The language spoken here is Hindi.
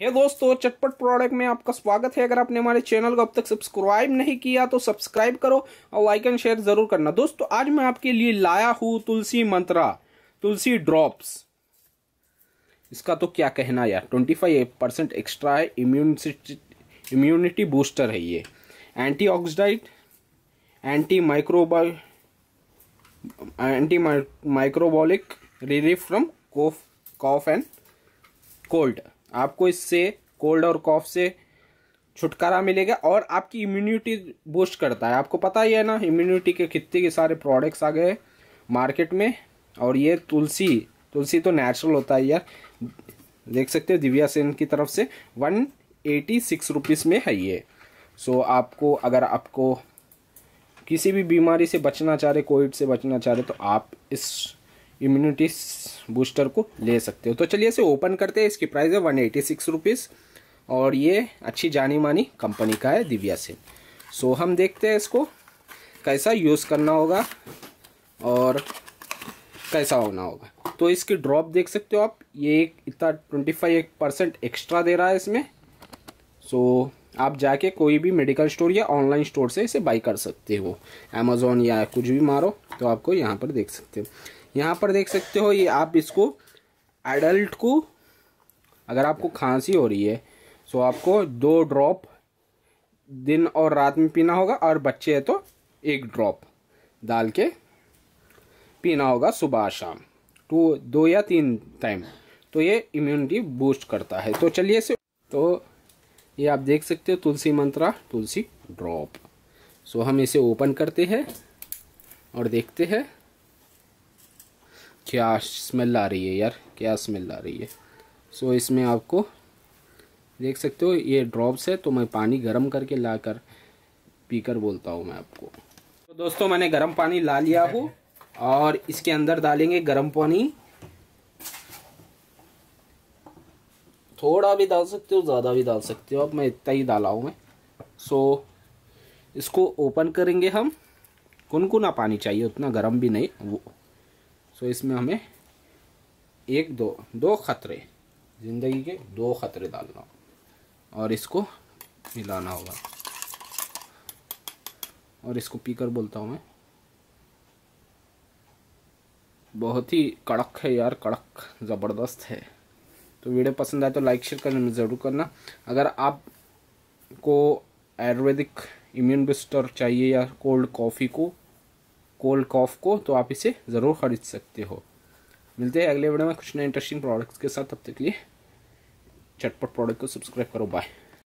हे दोस्तों चटपट प्रोडक्ट में आपका स्वागत है अगर आपने हमारे चैनल को अब तक सब्सक्राइब नहीं किया तो सब्सक्राइब करो और लाइक एंड शेयर जरूर करना दोस्तों आज मैं आपके लिए लाया हूं तुलसी मंत्रा तुलसी ड्रॉप्स इसका तो क्या कहना यार ट्वेंटी फाइव परसेंट एक्स्ट्रा है इम्यूनिटी इम्यूनिटी बूस्टर है ये antioxidant antimicrobial antimicrobial relief from cough cough and cold आपको इससे कोल्ड और कॉफ से छुटकारा मिलेगा और आपकी इम्यूनिटी बूस्ट करता है आपको पता ही है ना इम्यूनिटी के कितने के सारे प्रोडक्ट्स आ गए मार्केट में और ये तुलसी तुलसी तो नेचुरल होता है यार देख सकते हो दिव्या सेन की तरफ से वन एटी सिक्स रुपीज़ में है ये सो आपको अगर आपको किसी भी बीमारी से बचना चाह रहे कोविड से बचना चाह रहे तो आप इस इम्यूनिटी बूस्टर को ले सकते हो तो चलिए इसे ओपन करते हैं इसकी प्राइस है वन एटी सिक्स रुपीज़ और ये अच्छी जानी मानी कंपनी का है दिव्या सिम सो हम देखते हैं इसको कैसा यूज़ करना होगा और कैसा होना होगा तो इसकी ड्रॉप देख सकते हो आप ये एक इतना ट्वेंटी फाइव एक परसेंट एक्स्ट्रा दे रहा है इसमें सो so, आप जाके कोई भी मेडिकल स्टोर या ऑनलाइन स्टोर से इसे बाई कर सकते हो अमेज़ोन या कुछ भी मारो तो आपको यहाँ पर देख सकते हो यहाँ पर देख सकते हो ये आप इसको एडल्ट को अगर आपको खांसी हो रही है सो आपको दो ड्रॉप दिन और रात में पीना होगा और बच्चे हैं तो एक ड्रॉप डाल के पीना होगा सुबह शाम टू तो दो या तीन टाइम तो ये इम्यूनिटी बूस्ट करता है तो चलिए से तो ये आप देख सकते हो तुलसी मंत्रा तुलसी ड्रॉप सो हम इसे ओपन करते हैं और देखते हैं क्या स्मेल आ रही है यार क्या स्मेल आ रही है सो so, इसमें आपको देख सकते हो ये ड्रॉप्स है तो मैं पानी गर्म करके ला कर पी कर बोलता हूँ मैं आपको तो दोस्तों मैंने गर्म पानी ला लिया हो और इसके अंदर डालेंगे गर्म पानी थोड़ा भी डाल सकते हो ज़्यादा भी डाल सकते हो अब मैं इतना ही डाला हूँ मैं सो so, इसको ओपन करेंगे हम कुनकुना पानी चाहिए उतना गर्म भी नहीं वो सो इसमें हमें एक दो दो खतरे ज़िंदगी के दो खतरे डालना और इसको मिलाना होगा और इसको पीकर बोलता हूँ मैं बहुत ही कड़क है यार कड़क ज़बरदस्त है तो वीडियो पसंद आए तो लाइक शेयर करना ज़रूर करना अगर आप को आयुर्वेदिक इम्यून बूस्टर चाहिए या कोल्ड कॉफ़ी को कोल्ड कॉफ को तो आप इसे ज़रूर ख़रीद सकते हो मिलते हैं अगले वीडियो में कुछ नए इंटरेस्टिंग प्रोडक्ट्स के साथ तब तक के लिए चटपट प्रोडक्ट को सब्सक्राइब करो बाय